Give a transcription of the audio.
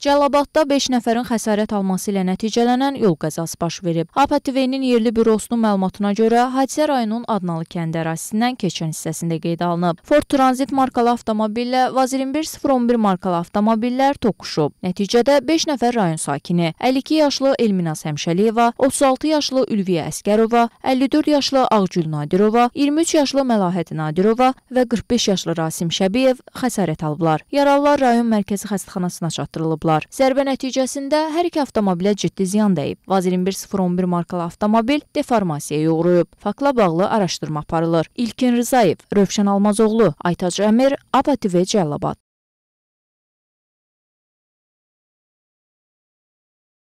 Cəlabadda 5 nəfərin xəsarət alması ilə nəticələnən yol qəzası baş verib. APTV-nin yerli bürosunun məlumatına görə hadisə rayonun Adnalı kəndi ərazisindən keçən hissəsində qeydə alınıb. Ford Transit markalı avtomobillə Vaz 21011 markalı avtomobillər toqquşub. Nəticədə 5 nəfər rayon sakini, 52 yaşlı Elminaz Həmşəliyeva, 36 yaşlı Ülviyə Əskərova, 54 yaşlı Ağgül Nadirova, 23 yaşlı Məlahət Nadirova və 45 yaşlı Rasim Şəbiyev xəsarət alıblar. Yaralılar rayon mərkəzi xəstəxanasına çatdırılıblar vurmuşlar. Zərbə nəticəsində hər iki avtomobilə ciddi ziyan dəyib. Vaz 21011 markalı avtomobil deformasiyaya uğrayıb. Faktla bağlı araşdırma aparılır. İlkin Rzayev, Rövşən Almazoğlu, Aytac Əmir, APA TV Cəlilabad.